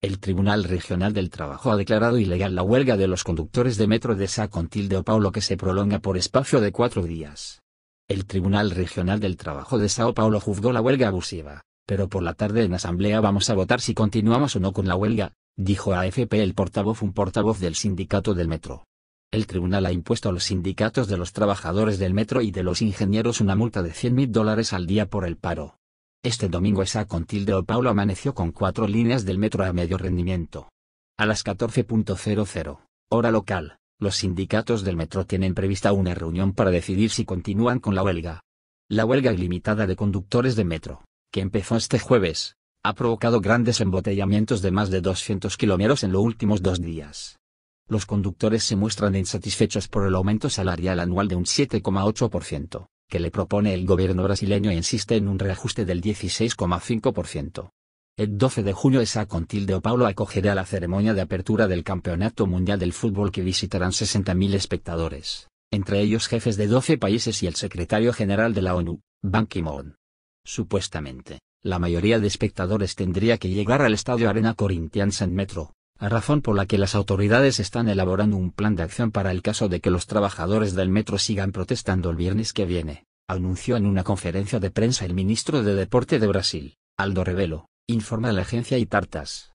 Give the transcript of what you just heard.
El Tribunal Regional del Trabajo ha declarado ilegal la huelga de los conductores de metro de Sao Paulo que se prolonga por espacio de cuatro días. El Tribunal Regional del Trabajo de Sao Paulo juzgó la huelga abusiva, pero por la tarde en asamblea vamos a votar si continuamos o no con la huelga, dijo a AFP el portavoz un portavoz del sindicato del metro. El tribunal ha impuesto a los sindicatos de los trabajadores del metro y de los ingenieros una multa de 100 mil dólares al día por el paro. Este domingo esa con tilde o Paulo amaneció con cuatro líneas del metro a medio rendimiento. A las 14.00, hora local, los sindicatos del metro tienen prevista una reunión para decidir si continúan con la huelga. La huelga ilimitada de conductores de metro, que empezó este jueves, ha provocado grandes embotellamientos de más de 200 kilómetros en los últimos dos días. Los conductores se muestran insatisfechos por el aumento salarial anual de un 7,8%, que le propone el gobierno brasileño e insiste en un reajuste del 16,5%. El 12 de junio esa con Tildeo Paulo acogerá la ceremonia de apertura del Campeonato Mundial del Fútbol que visitarán 60.000 espectadores, entre ellos jefes de 12 países y el secretario general de la ONU, Ban Ki-moon. Supuestamente, la mayoría de espectadores tendría que llegar al estadio Arena Corinthians en metro, razón por la que las autoridades están elaborando un plan de acción para el caso de que los trabajadores del metro sigan protestando el viernes que viene, anunció en una conferencia de prensa el ministro de Deporte de Brasil, Aldo Revelo, informa la agencia Itartas.